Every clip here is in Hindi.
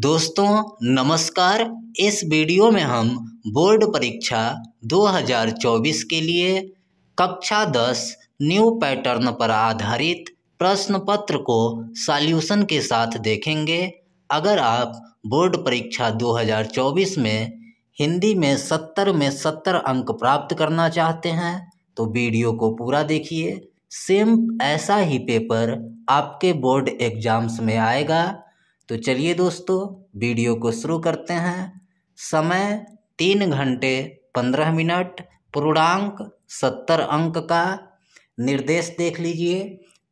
दोस्तों नमस्कार इस वीडियो में हम बोर्ड परीक्षा 2024 के लिए कक्षा 10 न्यू पैटर्न पर आधारित प्रश्न पत्र को सॉल्यूशन के साथ देखेंगे अगर आप बोर्ड परीक्षा 2024 में हिंदी में 70 में 70 अंक प्राप्त करना चाहते हैं तो वीडियो को पूरा देखिए सेम ऐसा ही पेपर आपके बोर्ड एग्जाम्स में आएगा तो चलिए दोस्तों वीडियो को शुरू करते हैं समय तीन घंटे पंद्रह मिनट पूर्णांक सत्तर अंक का निर्देश देख लीजिए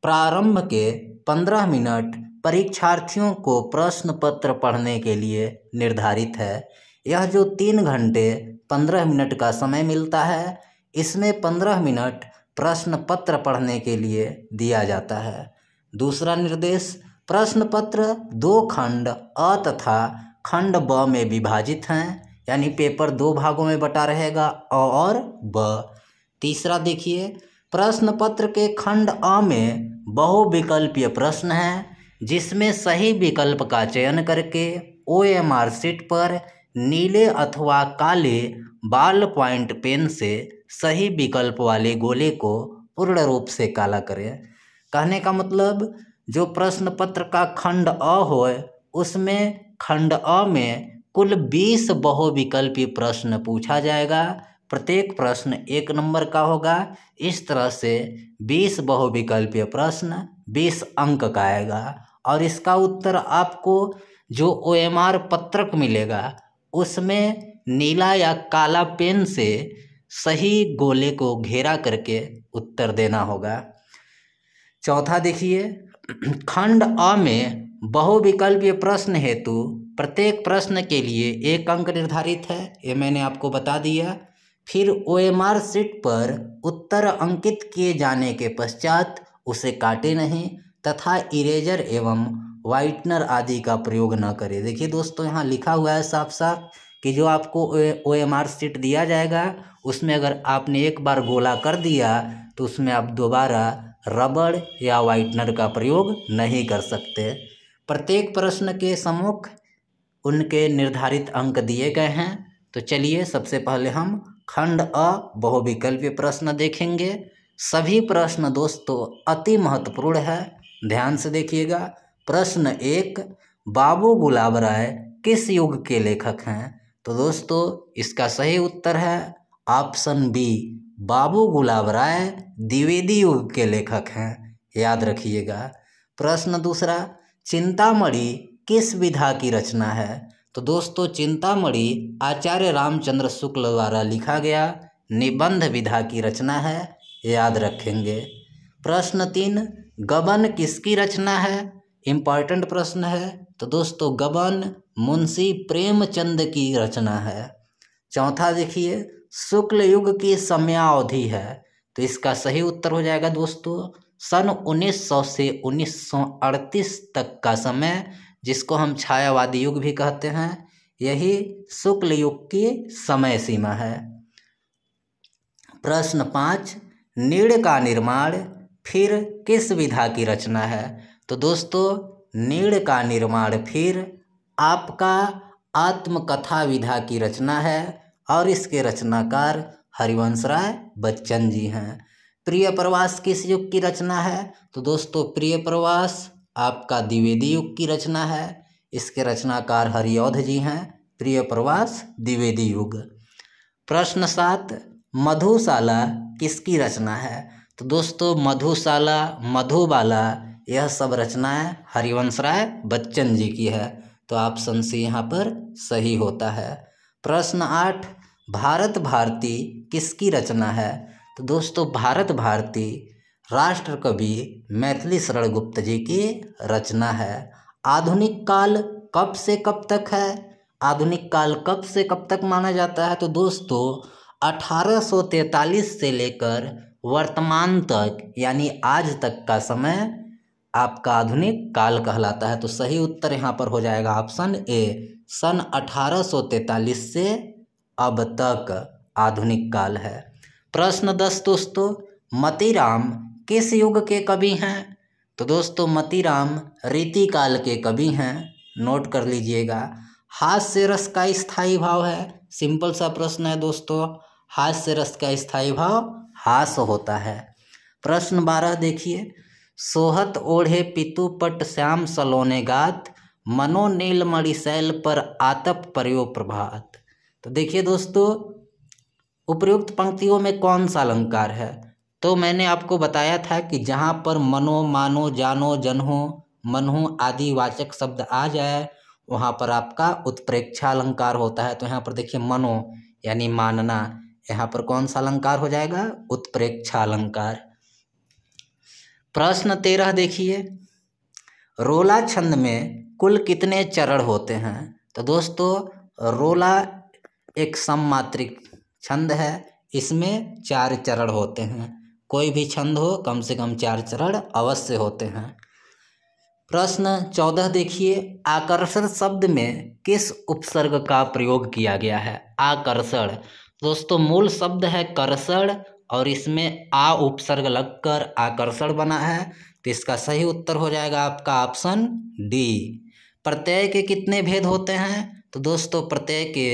प्रारंभ के पंद्रह मिनट परीक्षार्थियों को प्रश्न पत्र पढ़ने के लिए निर्धारित है यह जो तीन घंटे पंद्रह मिनट का समय मिलता है इसमें पंद्रह मिनट प्रश्न पत्र पढ़ने के लिए दिया जाता है दूसरा निर्देश प्रश्न पत्र दो खंड अ तथा खंड ब में विभाजित हैं यानी पेपर दो भागों में बटा रहेगा अ और ब तीसरा देखिए प्रश्न पत्र के खंड अ में बहुविकल्पीय प्रश्न हैं जिसमें सही विकल्प का चयन करके ओ एम आर सीट पर नीले अथवा काले बाल पॉइंट पेन से सही विकल्प वाले गोले को पूर्ण रूप से काला करें कहने का मतलब जो प्रश्न पत्र का खंड अ हो उसमें खंड अ में कुल बीस बहुविकल्पी प्रश्न पूछा जाएगा प्रत्येक प्रश्न एक नंबर का होगा इस तरह से बीस बहुविकल्पीय प्रश्न बीस अंक का आएगा और इसका उत्तर आपको जो ओ एम आर पत्रक मिलेगा उसमें नीला या काला पेन से सही गोले को घेरा करके उत्तर देना होगा चौथा देखिए खंड अ में बहुविकल्पीय प्रश्न हेतु प्रत्येक प्रश्न के लिए एक अंक निर्धारित है ये मैंने आपको बता दिया फिर ओ एम आर सीट पर उत्तर अंकित किए जाने के पश्चात उसे काटे नहीं तथा इरेजर एवं वाइटनर आदि का प्रयोग न करें देखिए दोस्तों यहाँ लिखा हुआ है साफ साफ कि जो आपको ओ एम आर सीट दिया जाएगा उसमें अगर आपने एक बार गोला कर दिया तो उसमें आप दोबारा रबड़ या वाइटनर का प्रयोग नहीं कर सकते प्रत्येक प्रश्न के सम्मुख उनके निर्धारित अंक दिए गए हैं तो चलिए सबसे पहले हम खंड अ बहुविकल्पी प्रश्न देखेंगे सभी प्रश्न दोस्तों अति महत्वपूर्ण है ध्यान से देखिएगा प्रश्न एक बाबू गुलाब राय किस युग के लेखक हैं तो दोस्तों इसका सही उत्तर है ऑप्शन बी बाबू गुलाब राय द्विवेदी युग के लेखक हैं याद रखिएगा प्रश्न दूसरा चिंतामणि किस विधा की रचना है तो दोस्तों चिंतामणि आचार्य रामचंद्र शुक्ल द्वारा लिखा गया निबंध विधा की रचना है याद रखेंगे प्रश्न तीन गबन किसकी रचना है इम्पॉर्टेंट प्रश्न है तो दोस्तों गबन मुंशी प्रेमचंद की रचना है चौथा देखिए शुक्ल युग की समयावधि है तो इसका सही उत्तर हो जाएगा दोस्तों सन 1900 से 1938 तक का समय जिसको हम छायावादी युग भी कहते हैं यही शुक्ल युग की समय सीमा है प्रश्न पाँच नीड़ का निर्माण फिर किस विधा की रचना है तो दोस्तों नीड़ का निर्माण फिर आपका आत्मकथा विधा की रचना है और इसके रचनाकार हरिवंश राय बच्चन जी हैं प्रिय प्रवास किस युग की रचना है तो दोस्तों प्रिय प्रवास आपका द्विवेदी युग की रचना है इसके रचनाकार हरियोध जी हैं प्रिय प्रवास द्विवेदी युग प्रश्न सात मधुशाला किसकी रचना है तो दोस्तों मधुशाला मधुबाला यह सब रचनाएं हरिवंश राय बच्चन जी की है तो ऑप्शन सी यहाँ पर सही होता है प्रश्न आठ भारत भारती किसकी रचना है तो दोस्तों भारत भारती राष्ट्र कवि मैथिली शरण गुप्त जी की रचना है आधुनिक काल कब से कब तक है आधुनिक काल कब से कब तक माना जाता है तो दोस्तों 1843 से लेकर वर्तमान तक यानी आज तक का समय आपका आधुनिक काल कहलाता है तो सही उत्तर यहाँ पर हो जाएगा ऑप्शन ए सन 1843 से अब तक आधुनिक काल है प्रश्न दस दोस्तों मतीराम किस युग के कवि हैं तो दोस्तों मतीराम रीति काल के कवि हैं नोट कर लीजिएगा हास्य रस का स्थायी भाव है सिंपल सा प्रश्न है दोस्तों हास्य रस का स्थायी भाव हास होता है प्रश्न बारह देखिए सोहत ओढ़े पितु पट श्याम सलोने गात मनो नील मणिशैल पर आतप पर्यो प्रभात तो देखिए दोस्तों उपयुक्त पंक्तियों में कौन सा अलंकार है तो मैंने आपको बताया था कि जहाँ पर मनो मानो जानो जनहो मनहो आदि वाचक शब्द आ जाए वहाँ पर आपका उत्प्रेक्षा अलंकार होता है तो यहाँ पर देखिए मनो यानी मानना यहाँ पर कौन सा अलंकार हो जाएगा उत्प्रेक्षा अलंकार प्रश्न तेरह देखिए रोला छंद में कुल कितने चरण होते हैं तो दोस्तों रोला एक सममात्रिक छंद है इसमें चार चरण होते हैं कोई भी छंद हो कम से कम चार चरण अवश्य होते हैं प्रश्न चौदह देखिए आकर्षण शब्द में किस उपसर्ग का प्रयोग किया गया है आकर्षण दोस्तों मूल शब्द है कर्षण और इसमें आ उपसर्ग लगकर आकर्षण बना है तो इसका सही उत्तर हो जाएगा आपका ऑप्शन डी प्रत्यय के कितने भेद होते हैं तो दोस्तों प्रत्यय के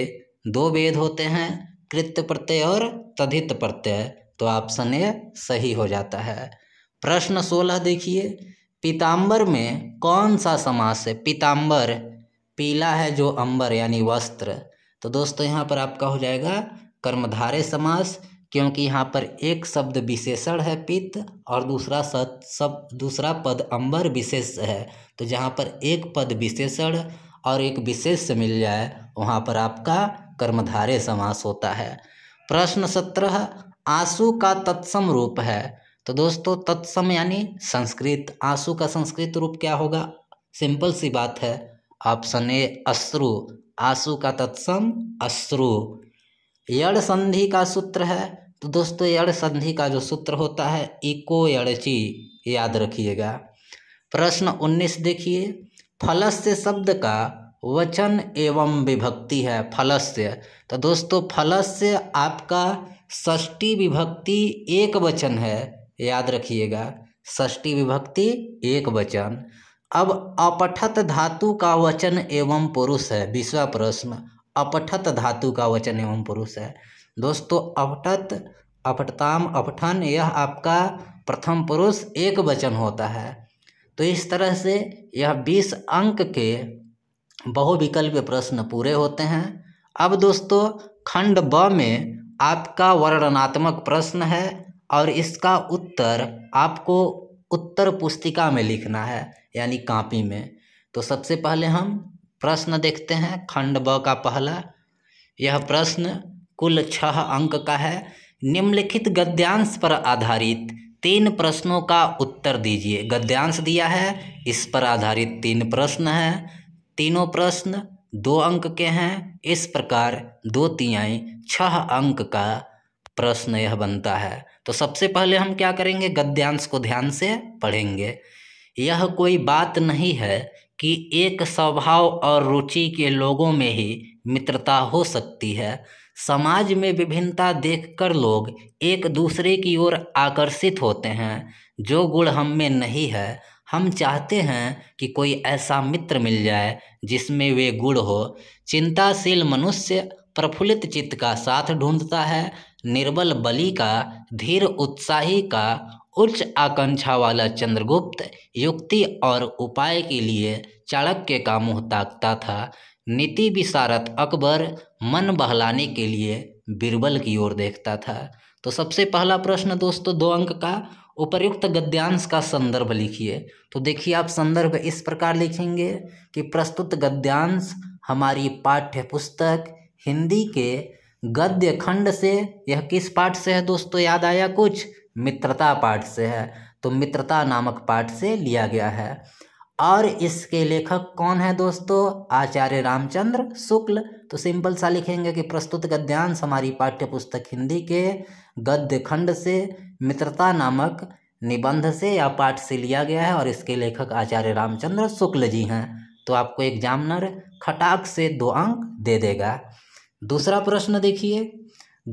दो वेद होते हैं कृत्य प्रत्यय और तधित प्रत्यय तो ऑप्शन ए सही हो जाता है प्रश्न सोलह देखिए पीताम्बर में कौन सा समास है पीताम्बर पीला है जो अंबर यानी वस्त्र तो दोस्तों यहाँ पर आपका हो जाएगा कर्मधारे समास क्योंकि यहाँ पर एक शब्द विशेषण है पित्त और दूसरा सत सब दूसरा पद अंबर विशेष है तो जहाँ पर एक पद विशेषण और एक विशेष मिल जाए वहाँ पर आपका कर्मधारे समास होता है प्रश्न सत्रह आंसू का तत्सम रूप है तो दोस्तों तत्सम यानी संस्कृत आंसू का संस्कृत रूप क्या होगा सिंपल सी बात है ऑप्शन ए अश्रु आंसू का तत्सम अश्रु यड़ संधि का सूत्र है तो दोस्तों यड़ संधि का जो सूत्र होता है इको यड़ची याद रखिएगा प्रश्न उन्नीस देखिए फलस्य शब्द का वचन एवं विभक्ति है फलस्य तो दोस्तों फलस्य आपका ष्टी विभक्ति एक वचन है याद रखिएगा ष्टी विभक्ति एक वचन अब अपठत धातु का वचन एवं पुरुष है बीसवा प्रश्न अपठत धातु का वचन एवं पुरुष है दोस्तों अपठत अपठताम अपठन यह आपका प्रथम पुरुष एक वचन होता है तो इस तरह से यह बीस अंक के बहुविकल्प प्रश्न पूरे होते हैं अब दोस्तों खंड ब में आपका वर्णनात्मक प्रश्न है और इसका उत्तर आपको उत्तर पुस्तिका में लिखना है यानी कापी में तो सबसे पहले हम प्रश्न देखते हैं खंड ब का पहला यह प्रश्न कुल छह अंक का है निम्नलिखित गद्यांश पर आधारित तीन प्रश्नों का उत्तर दीजिए गद्यांश दिया है इस पर आधारित तीन प्रश्न हैं तीनों प्रश्न दो अंक के हैं इस प्रकार दो तिहाई छह अंक का प्रश्न यह बनता है तो सबसे पहले हम क्या करेंगे गद्यांश को ध्यान से पढ़ेंगे यह कोई बात नहीं है कि एक स्वभाव और रुचि के लोगों में ही मित्रता हो सकती है समाज में विभिन्नता देखकर लोग एक दूसरे की ओर आकर्षित होते हैं जो गुण हम में नहीं है हम चाहते हैं कि कोई ऐसा मित्र मिल जाए जिसमें वे गुण हो चिंताशील मनुष्य प्रफुल्लित चित्त का साथ ढूंढता है निर्बल बलि का धीर उत्साही का उच्च आकांक्षा वाला चंद्रगुप्त युक्ति और उपाय के लिए चाणक्य का मुँह ताकता था नीति विशारत अकबर मन बहलाने के लिए बीरबल की ओर देखता था तो सबसे पहला प्रश्न दोस्तों दो अंक का उपर्युक्त गद्यांश का संदर्भ लिखिए तो देखिए आप संदर्भ इस प्रकार लिखेंगे कि प्रस्तुत गद्यांश हमारी पाठ्य पुस्तक हिंदी के गद्य खंड से यह किस पाठ से है दोस्तों याद आया कुछ मित्रता पाठ से है तो मित्रता नामक पाठ से लिया गया है और इसके लेखक कौन है दोस्तों आचार्य रामचंद्र शुक्ल तो सिंपल सा लिखेंगे कि प्रस्तुत गद्यांश हमारी पाठ्य पुस्तक हिंदी के गद्य खंड से मित्रता नामक निबंध से या पाठ से लिया गया है और इसके लेखक आचार्य रामचंद्र शुक्ल जी हैं तो आपको एग्जामिनर खटाक से दो अंक दे देगा दूसरा प्रश्न देखिए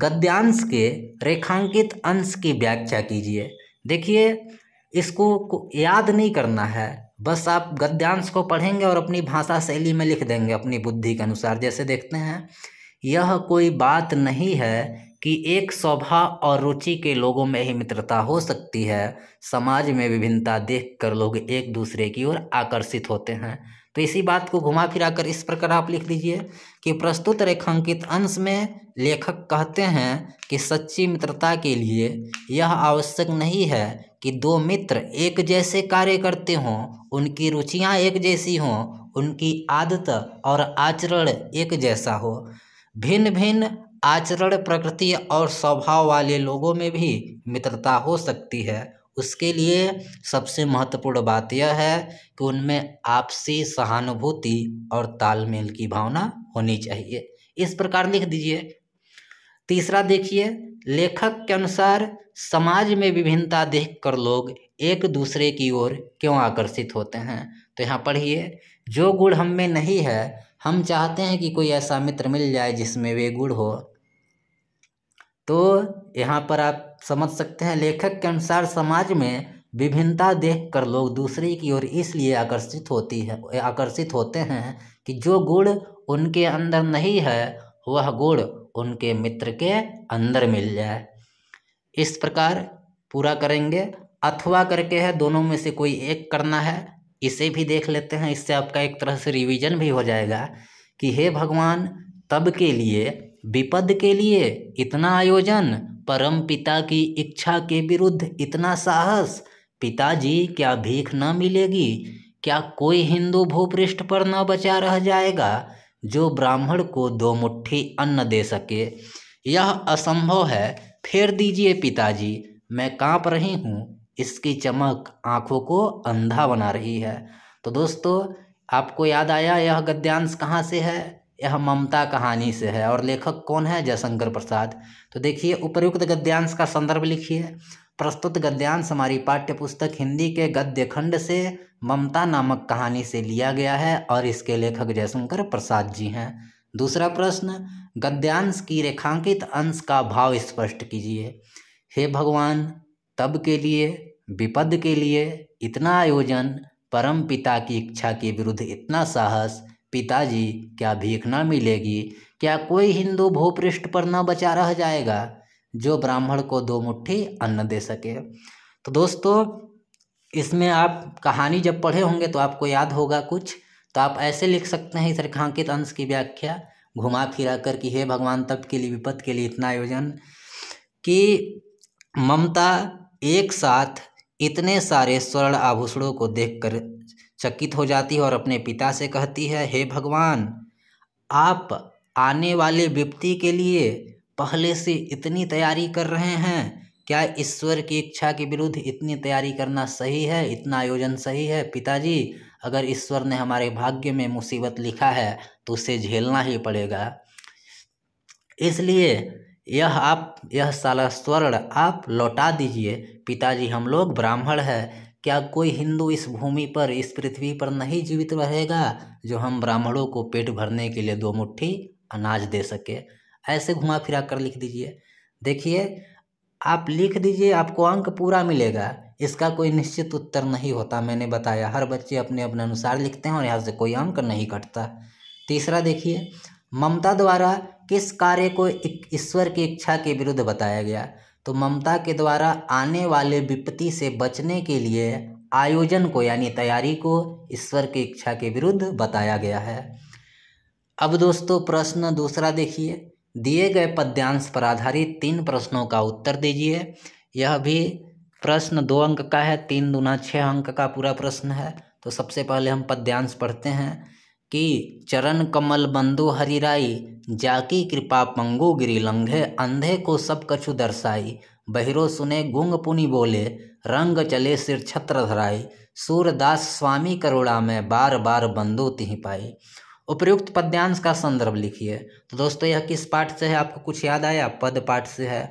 गद्यांश के रेखांकित अंश की व्याख्या कीजिए देखिए इसको याद नहीं करना है बस आप गद्यांश को पढ़ेंगे और अपनी भाषा शैली में लिख देंगे अपनी बुद्धि के अनुसार जैसे देखते हैं यह कोई बात नहीं है कि एक स्वभाव और रुचि के लोगों में ही मित्रता हो सकती है समाज में विभिन्नता देखकर लोग एक दूसरे की ओर आकर्षित होते हैं तो इसी बात को घुमा फिरा कर इस प्रकार आप लिख लीजिए कि प्रस्तुत रेखांकित अंश में लेखक कहते हैं कि सच्ची मित्रता के लिए यह आवश्यक नहीं है कि दो मित्र एक जैसे कार्य करते हों उनकी रुचियां एक जैसी हों उनकी आदत और आचरण एक जैसा हो भिन्न भिन्न आचरण प्रकृति और स्वभाव वाले लोगों में भी मित्रता हो सकती है उसके लिए सबसे महत्वपूर्ण बात यह है कि उनमें आपसी सहानुभूति और तालमेल की भावना होनी चाहिए इस प्रकार लिख दीजिए तीसरा देखिए लेखक के अनुसार समाज में विभिन्नता देखकर लोग एक दूसरे की ओर क्यों आकर्षित होते हैं तो यहाँ पढ़िए जो गुण हम में नहीं है हम चाहते हैं कि कोई ऐसा मित्र मिल जाए जिसमें वे गुण हो तो यहाँ पर आप समझ सकते हैं लेखक के अनुसार समाज में विभिन्नता देखकर लोग दूसरे की ओर इसलिए आकर्षित होती है आकर्षित होते हैं कि जो गुण उनके अंदर नहीं है वह गुण उनके मित्र के अंदर मिल जाए इस प्रकार पूरा करेंगे अथवा करके है दोनों में से कोई एक करना है इसे भी देख लेते हैं इससे आपका एक तरह से रिवीजन भी हो जाएगा कि हे भगवान तब के लिए विपद के लिए इतना आयोजन परम पिता की इच्छा के विरुद्ध इतना साहस पिताजी क्या भीख न मिलेगी क्या कोई हिंदू भूपृष्ठ पर न बचा रह जाएगा जो ब्राह्मण को दो मुट्ठी अन्न दे सके यह असंभव है फेर दीजिए पिताजी मैं कांप रही हूँ इसकी चमक आँखों को अंधा बना रही है तो दोस्तों आपको याद आया यह गद्यांश कहाँ से है यह ममता कहानी से है और लेखक कौन है जयशंकर प्रसाद तो देखिए उपयुक्त गद्यांश का संदर्भ लिखिए प्रस्तुत गद्यांश हमारी पाठ्य पुस्तक हिंदी के गद्य खंड से ममता नामक कहानी से लिया गया है और इसके लेखक जयशंकर प्रसाद जी हैं दूसरा प्रश्न गद्यांश की रेखांकित अंश का भाव स्पष्ट कीजिए हे भगवान तब के लिए विपद के लिए इतना आयोजन परम पिता की इच्छा के विरुद्ध इतना साहस पिताजी क्या भीख ना मिलेगी क्या कोई हिंदू भूपृष्ठ पर ना बचा रह जाएगा जो ब्राह्मण को दो मुट्ठी अन्न दे सके तो दोस्तों इसमें आप कहानी जब पढ़े होंगे तो आपको याद होगा कुछ तो आप ऐसे लिख सकते हैं इस रेखांकित अंश की व्याख्या घुमा फिरा कर कि हे भगवान तप के लिए विपत के लिए इतना आयोजन कि ममता एक साथ इतने सारे स्वर्ण आभूषणों को देखकर चकित हो जाती है और अपने पिता से कहती है हे भगवान आप आने वाले विपत्ति के लिए पहले से इतनी तैयारी कर रहे हैं क्या ईश्वर की इच्छा के विरुद्ध इतनी तैयारी करना सही है इतना आयोजन सही है पिताजी अगर ईश्वर ने हमारे भाग्य में मुसीबत लिखा है तो उसे झेलना ही पड़ेगा इसलिए यह आप यह साला स्वर्ण आप लौटा दीजिए पिताजी हम लोग ब्राह्मण है क्या कोई हिंदू इस भूमि पर इस पृथ्वी पर नहीं जीवित रहेगा जो हम ब्राह्मणों को पेट भरने के लिए दो मुट्ठी अनाज दे सके ऐसे घुमा फिरा कर लिख दीजिए देखिए आप लिख दीजिए आपको अंक पूरा मिलेगा इसका कोई निश्चित उत्तर नहीं होता मैंने बताया हर बच्चे अपने अपने अनुसार लिखते हैं और यहाँ से कोई अंक नहीं कटता तीसरा देखिए ममता द्वारा किस कार्य को ईश्वर की इच्छा के विरुद्ध बताया गया तो ममता के द्वारा आने वाले विपत्ति से बचने के लिए आयोजन को यानी तैयारी को ईश्वर की इच्छा के विरुद्ध बताया गया है अब दोस्तों प्रश्न दूसरा देखिए दिए गए पद्यांश पर आधारित तीन प्रश्नों का उत्तर दीजिए यह भी प्रश्न दो अंक का है तीन दुना छः अंक का पूरा प्रश्न है तो सबसे पहले हम पद्यांश पढ़ते हैं कि चरण कमल बंधु हरिराई जाकी कृपा पंगु गिरी लंघे अंधे को सब कछु दर्शाई बहिरो सुने गुंग पुनि बोले रंग चले सिर छत्र धराई सूरदास स्वामी करुणा में बार बार बंधु तिह पाई उपयुक्त पद्यांश का संदर्भ लिखिए तो दोस्तों यह किस पाठ से है आपको कुछ याद आया पद पाठ से है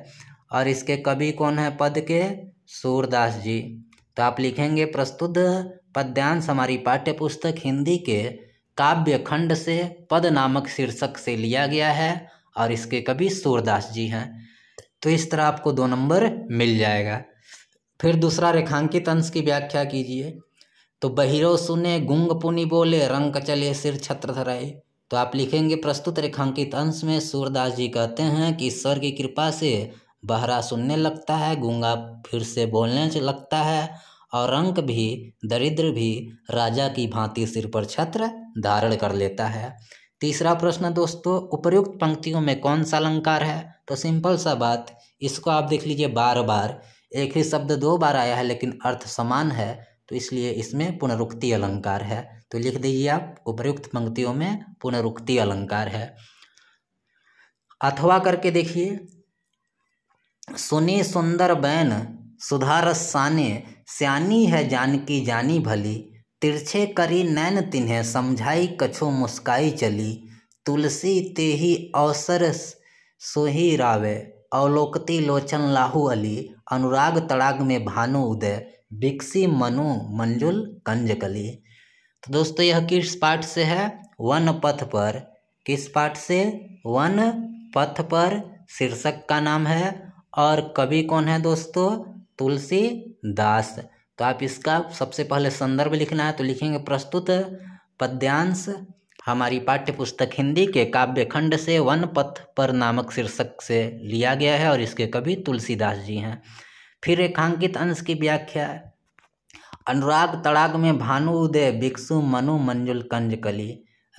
और इसके कवि कौन है पद के सूरदास जी तो आप लिखेंगे प्रस्तुत पद्यांश हमारी पाठ्य पुस्तक हिंदी के काव्य खंड से पद नामक शीर्षक से लिया गया है और इसके कवि सूरदास जी हैं तो इस तरह आपको दो नंबर मिल जाएगा फिर दूसरा रेखांकित अंश की व्याख्या कीजिए तो बहिरो सुने गुंग पुनि बोले रंग चले सिर छत्र धराए तो आप लिखेंगे प्रस्तुत रेखांकित अंश में सूरदास जी कहते हैं कि ईश्वर की कृपा से बहरा सुनने लगता है गूंगा फिर से बोलने लगता है और रंक भी दरिद्र भी राजा की भांति सिर पर छत्र धारण कर लेता है तीसरा प्रश्न दोस्तों उपयुक्त पंक्तियों में कौन सा अलंकार है तो सिंपल सा बात इसको आप देख लीजिए बार बार एक ही शब्द दो बार आया है लेकिन अर्थ समान है तो इसलिए इसमें पुनरुक्ति अलंकार है तो लिख दीजिए आप उपयुक्त पंक्तियों में पुनरुक्ति अलंकार है अथवा करके देखिए सुनी सुंदर बैन सुधारस साने सियानी है जानकी जानी भली तिरछे करी नैन तिन्हें समझाई कछु मुस्काई चली तुलसी तेहि अवसर सोही रावे अवलोकती लोचन लाहु अली अनुराग तड़ाग में भानु उदय बिकसी मनु मंजुल कंजकली तो दोस्तों यह किस पाठ से है वन पथ पर किस पाठ से वन पथ पर शीर्षक का नाम है और कवि कौन है दोस्तों तुलसी दास तो आप इसका सबसे पहले संदर्भ लिखना है तो लिखेंगे प्रस्तुत पद्यांश हमारी पाठ्य पुस्तक हिंदी के काव्य खंड से वन पथ पर नामक शीर्षक से लिया गया है और इसके कवि तुलसीदास जी हैं फिर रेखांकित अंश की व्याख्या अनुराग तड़ाग में भानु उदय बिक्सु मनु मंजुल कंज कली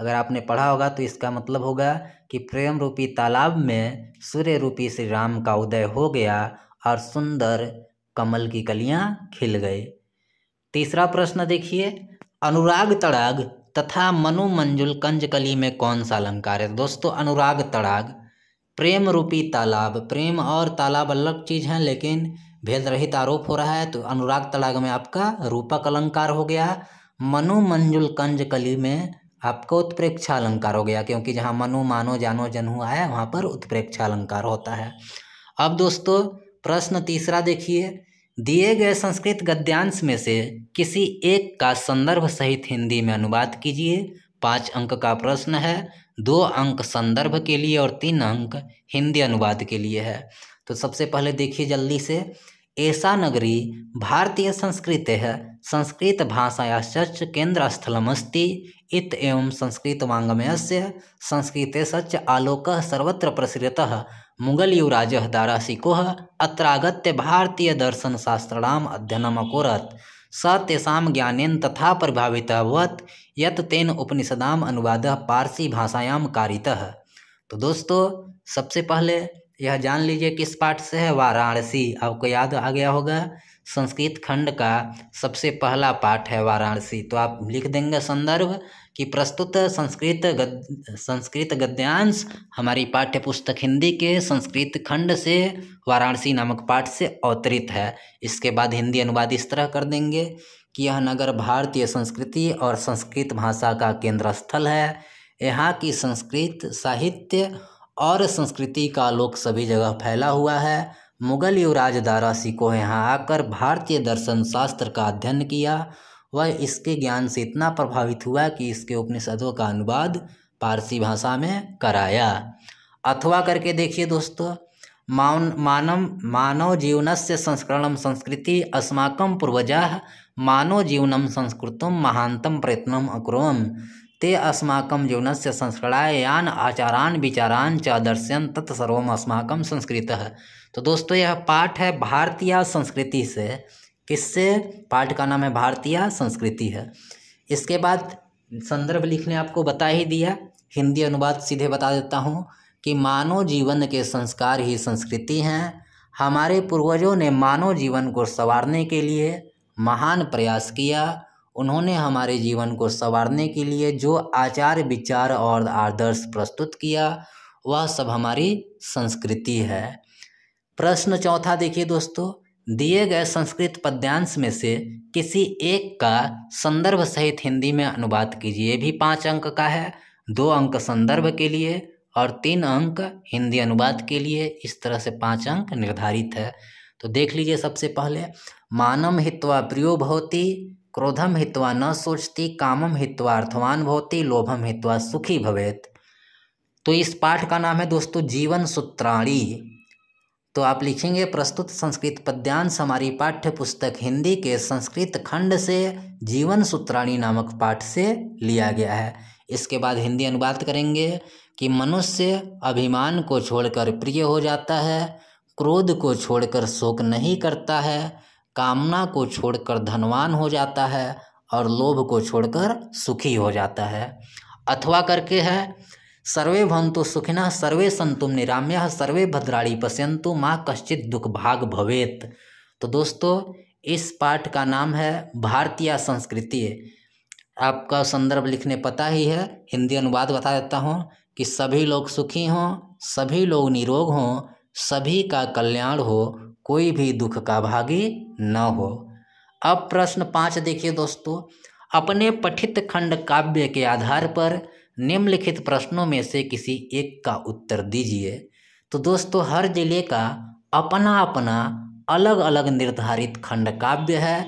अगर आपने पढ़ा होगा तो इसका मतलब होगा कि प्रेम रूपी तालाब में सूर्य रूपी श्री राम का उदय हो गया और सुंदर कमल की कलियां खिल गए तीसरा प्रश्न देखिए अनुराग तड़ाग तथा मनु मंजुल कंज कली में कौन सा अलंकार है दोस्तों अनुराग तड़ाग प्रेम रूपी तालाब प्रेम और तालाब अलग चीज़ हैं लेकिन भेद रहित आरोप हो रहा है तो अनुराग तड़ाग में आपका रूपक अलंकार हो गया मनु मंजुल कंज कली में आपका उत्प्रेक्षा अलंकार हो गया क्योंकि जहाँ मनु मानो जानो जनहु आया वहाँ पर उत्प्रेक्षा अलंकार होता है अब दोस्तों प्रश्न तीसरा देखिए दिए गए संस्कृत गद्यांश में से किसी एक का संदर्भ सहित हिंदी में अनुवाद कीजिए पाँच अंक का प्रश्न है दो अंक संदर्भ के लिए और तीन अंक हिंदी अनुवाद के लिए है तो सबसे पहले देखिए जल्दी से ऐसा नगरी भारतीय संस्कृत है संस्कृत भाषायाश्च केंद्र अस्ति इत एवं संस्कृत से संस्कृत सच आलोक सर्वत्र प्रसृत मुगलयुवराजः दाराशिकोः अत्रागत्य भारतीयदर्शनशास्त्राणाम् अध्ययनम् अकरोत् सः तेषां ज्ञानेन तथा प्रभावित अवत यत तेन अनुवाद पारसी भाषायाम कारितः तो दोस्तों सबसे पहले यह जान लीजिए किस पाठ से है वाराणसी आपको याद आ गया होगा संस्कृत खंड का सबसे पहला पाठ है वाराणसी तो आप लिख देंगे संदर्भ कि प्रस्तुत संस्कृत गद संस्कृत गद्यांश हमारी पाठ्य पुस्तक हिंदी के संस्कृत खंड से वाराणसी नामक पाठ से अवतरित है इसके बाद हिंदी अनुवाद इस तरह कर देंगे कि यह नगर भारतीय संस्कृति और संस्कृत भाषा का केंद्र स्थल है यहाँ की संस्कृत साहित्य और संस्कृति का लोक सभी जगह फैला हुआ है मुगल युवराज दारासी को यहाँ आकर भारतीय दर्शन शास्त्र का अध्ययन किया वह इसके ज्ञान से इतना प्रभावित हुआ कि इसके उपनिषदों का अनुवाद पारसी भाषा में कराया अथवा करके देखिए दोस्तों मान मानव मानव जीवन से संस्करण संस्कृति अस्माक पूर्वजा मानव जीवन संस्कृत महानतम प्रयत्नम अकुरम ते जीवन से संस्कृायान आचारा विचारा च दर्शन तत्सर्व अस्माक संस्कृत तो दोस्तों यह पाठ है भारतीय संस्कृति से किससे पाठ का नाम है भारतीय संस्कृति है इसके बाद संदर्भ लिखने आपको बता ही दिया हिंदी अनुवाद सीधे बता देता हूँ कि मानव जीवन के संस्कार ही संस्कृति हैं हमारे पूर्वजों ने मानव जीवन को संवारने के लिए महान प्रयास किया उन्होंने हमारे जीवन को संवारने के लिए जो आचार विचार और आदर्श प्रस्तुत किया वह सब हमारी संस्कृति है प्रश्न चौथा देखिए दोस्तों दिए गए संस्कृत पद्यांश में से किसी एक का संदर्भ सहित हिंदी में अनुवाद कीजिए भी पाँच अंक का है दो अंक संदर्भ के लिए और तीन अंक हिंदी अनुवाद के लिए इस तरह से पाँच अंक निर्धारित है तो देख लीजिए सबसे पहले मानम हित्वा प्रियो भवती क्रोधम हित्वा न सोचती कामम अर्थवान भवती लोभम हित्वा सुखी भवेत तो इस पाठ का नाम है दोस्तों जीवन सूत्राणी तो आप लिखेंगे प्रस्तुत संस्कृत पद्यांश हमारी पाठ्य पुस्तक हिंदी के संस्कृत खंड से जीवन सूत्राणी नामक पाठ से लिया गया है इसके बाद हिंदी अनुवाद करेंगे कि मनुष्य अभिमान को छोड़कर प्रिय हो जाता है क्रोध को छोड़कर शोक नहीं करता है कामना को छोड़कर धनवान हो जाता है और लोभ को छोड़कर सुखी हो जाता है अथवा करके है सर्वे भंतु सुखिनः सर्वे संतुम निराम्य सर्वे भद्राणी पश्यंतु माँ कश्चित दुख भाग भवेत तो दोस्तों इस पाठ का नाम है भारतीय संस्कृति आपका संदर्भ लिखने पता ही है हिंदी अनुवाद बता देता हूँ कि सभी लोग सुखी हों सभी लोग निरोग हों सभी का कल्याण हो कोई भी दुख का भागी न हो अब प्रश्न पाँच देखिए दोस्तों अपने पठित खंड काव्य के आधार पर निम्नलिखित प्रश्नों में से किसी एक का उत्तर दीजिए तो दोस्तों हर जिले का अपना अपना अलग अलग निर्धारित खंड काव्य है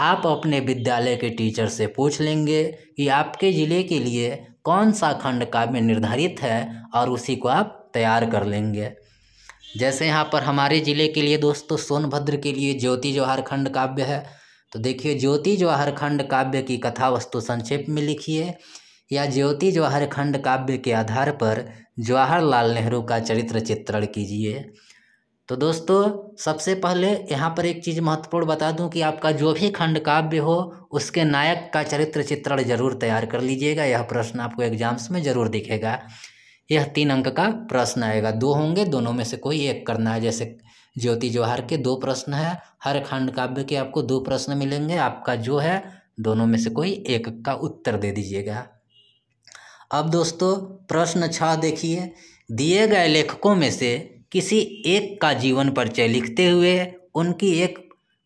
आप अपने विद्यालय के टीचर से पूछ लेंगे कि आपके ज़िले के लिए कौन सा खंड काव्य निर्धारित है और उसी को आप तैयार कर लेंगे जैसे यहाँ पर हमारे ज़िले के लिए दोस्तों सोनभद्र के लिए ज्योति जवाहर खंड काव्य है तो देखिए ज्योति जवाहर खंड काव्य की कथा वस्तु संक्षेप में लिखिए या ज्योति जवाहर खंड काव्य के आधार पर जवाहरलाल नेहरू का चरित्र चित्रण कीजिए तो दोस्तों सबसे पहले यहाँ पर एक चीज़ महत्वपूर्ण बता दूँ कि आपका जो भी खंड काव्य हो उसके नायक का चरित्र चित्रण जरूर तैयार कर लीजिएगा यह प्रश्न आपको एग्जाम्स में ज़रूर दिखेगा यह तीन अंक का प्रश्न आएगा दो होंगे दोनों में से कोई एक करना है जैसे ज्योति जवाहर के दो प्रश्न है हर खंड काव्य के आपको दो प्रश्न मिलेंगे आपका जो है दोनों में से कोई एक का उत्तर दे दीजिएगा अब दोस्तों प्रश्न छः देखिए दिए गए लेखकों में से किसी एक का जीवन परिचय लिखते हुए उनकी एक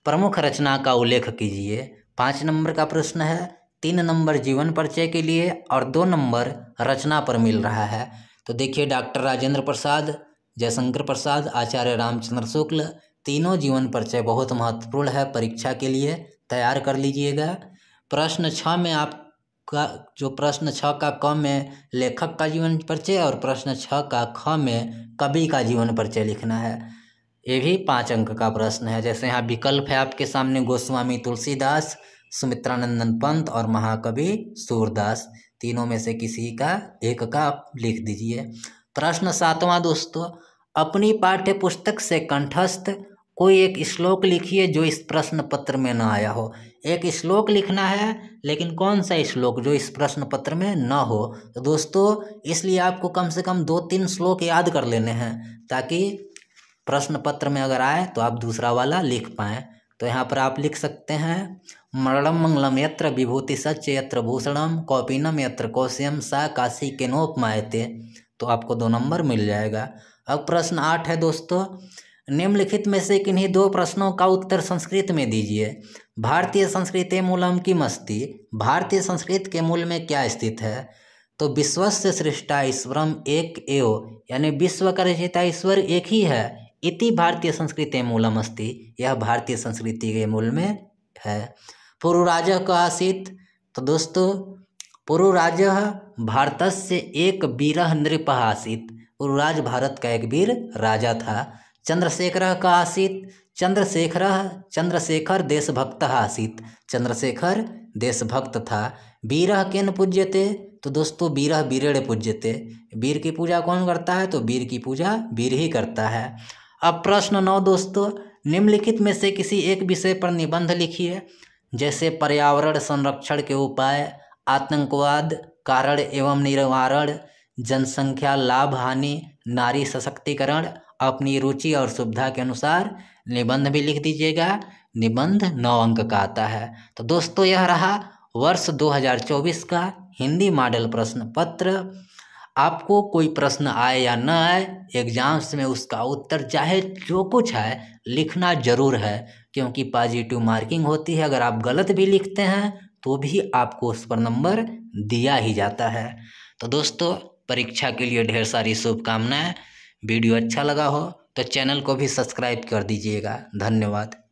प्रमुख रचना का उल्लेख कीजिए पाँच नंबर का प्रश्न है तीन नंबर जीवन परिचय के लिए और दो नंबर रचना पर मिल रहा है तो देखिए डॉक्टर राजेंद्र प्रसाद जयशंकर प्रसाद आचार्य रामचंद्र शुक्ल तीनों जीवन परिचय बहुत महत्वपूर्ण है परीक्षा के लिए तैयार कर लीजिएगा प्रश्न छः में आपका जो प्रश्न छः का क में लेखक का जीवन परिचय और प्रश्न छः का ख में कवि का जीवन परिचय लिखना है ये भी पाँच अंक का प्रश्न है जैसे यहाँ विकल्प है आपके सामने गोस्वामी तुलसीदास सुमित्रानंदन पंत और महाकवि सूरदास तीनों में से किसी का एक का आप लिख दीजिए प्रश्न सातवां दोस्तों अपनी पाठ्य पुस्तक से कंठस्थ कोई एक श्लोक लिखिए जो इस प्रश्न पत्र में ना आया हो एक श्लोक लिखना है लेकिन कौन सा श्लोक जो इस प्रश्न पत्र में ना हो तो दोस्तों इसलिए आपको कम से कम दो तीन श्लोक याद कर लेने हैं ताकि प्रश्न पत्र में अगर आए तो आप दूसरा वाला लिख पाएँ तो यहाँ पर आप लिख सकते हैं मरणम मंगलम यत्र विभूति सच यत्र भूषणम कौपिनम यत्र कौश्यम सा काशी के नोपमायते तो आपको दो नंबर मिल जाएगा अब प्रश्न आठ है दोस्तों निम्नलिखित में से किन्हीं दो प्रश्नों का उत्तर संस्कृत में दीजिए भारतीय संस्कृत मूलम की मस्ती भारतीय संस्कृत के मूल में क्या स्थित है तो विश्वस्य सृष्टा ईश्वरम एक एव यानी विश्व का रचिता ईश्वर एक ही है इति भारतीय संस्कृति मूलम अस्ति यह भारतीय संस्कृति के मूल में है का आसित तो दोस्तों राज्य भारत से एक वीर नृप आसित पुरुराज भारत का एक वीर राजा था चंद्रशेखर का आसित चंद्रशेखर चंद्रशेखर देशभक्त आसित चंद्रशेखर देशभक्त था वीर केन पूज्यते तो दोस्तों वीर वीरेण पूज्यते वीर की पूजा कौन करता है तो वीर की पूजा वीर ही करता है अब प्रश्न नौ दोस्तों निम्नलिखित में से किसी एक विषय पर निबंध लिखिए जैसे पर्यावरण संरक्षण के उपाय आतंकवाद कारण एवं निवारण जनसंख्या लाभ हानि नारी सशक्तिकरण अपनी रुचि और सुविधा के अनुसार निबंध भी लिख दीजिएगा निबंध नौ अंक का आता है तो दोस्तों यह रहा वर्ष 2024 का हिंदी मॉडल प्रश्न पत्र आपको कोई प्रश्न आए या ना आए एग्जाम्स में उसका उत्तर चाहे जो कुछ है लिखना जरूर है क्योंकि पॉजिटिव मार्किंग होती है अगर आप गलत भी लिखते हैं तो भी आपको उस पर नंबर दिया ही जाता है तो दोस्तों परीक्षा के लिए ढेर सारी शुभकामनाएँ वीडियो अच्छा लगा हो तो चैनल को भी सब्सक्राइब कर दीजिएगा धन्यवाद